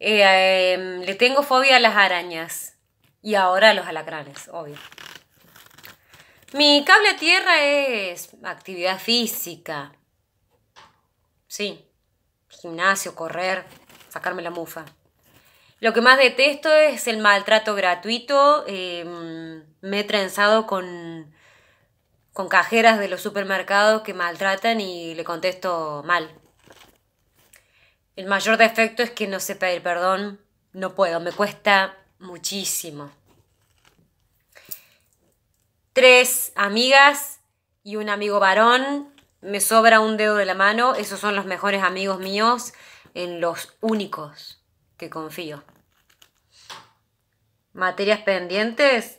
Eh, em, le tengo fobia a las arañas y ahora a los alacranes, obvio. Mi cable a tierra es actividad física. Sí, gimnasio, correr, sacarme la mufa. Lo que más detesto es el maltrato gratuito. Em, me he trenzado con, con cajeras de los supermercados que maltratan y le contesto mal. El mayor defecto es que no sé pedir perdón, no puedo, me cuesta muchísimo. Tres amigas y un amigo varón, me sobra un dedo de la mano, esos son los mejores amigos míos, en los únicos que confío. Materias pendientes,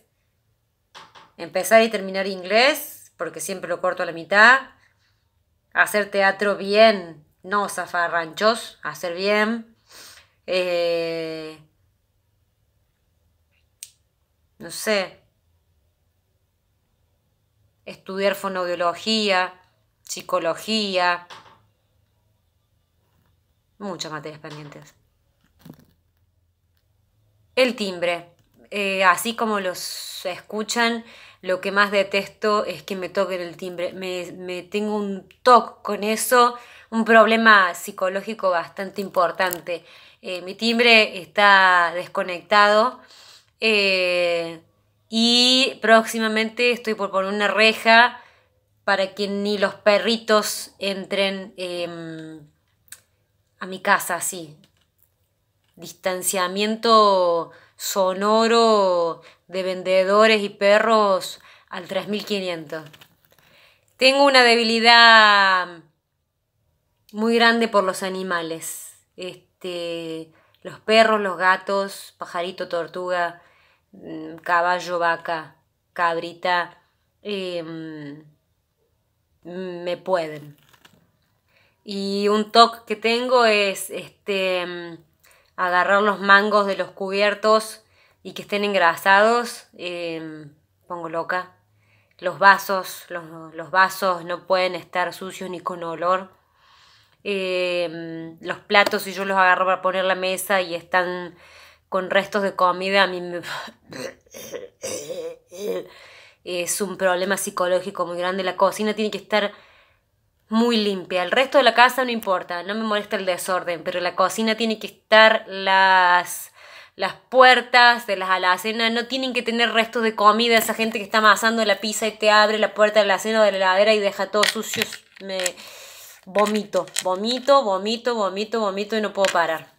empezar y terminar inglés, porque siempre lo corto a la mitad, hacer teatro bien, no zafar ranchos, hacer bien. Eh, no sé, estudiar fonoaudiología, psicología, muchas materias pendientes. El timbre, eh, así como los escuchan, lo que más detesto es que me toquen el timbre. Me, tengo un toque con eso, un problema psicológico bastante importante. Eh, mi timbre está desconectado eh, y próximamente estoy por poner una reja para que ni los perritos entren em, a mi casa así. Distanciamiento sonoro de vendedores y perros al 3500. Tengo una debilidad muy grande por los animales. Este, los perros, los gatos, pajarito, tortuga, mm, caballo, vaca, cabrita, em, me pueden. Y un toque que tengo es este agarrar los mangos de los cubiertos y que estén engrasados, eh, pongo loca. Los vasos, los, vasos no pueden estar sucios ni con olor. Eh, los platos, si yo los agarro para poner la mesa y están con restos de comida, a mí me... es un problema psicológico muy grande. La cocina tiene que estar muy limpia. El resto de la casa no importa, no me molesta el desorden, pero la cocina tiene que estar las las puertas de las alacenas no tienen que tener restos de comida. Esa gente que está amasando la pizza y te abre la puerta de la cena o de la heladera y deja todo sucio. Me vomito, vomito, vomito, vomito, vomito y no puedo parar.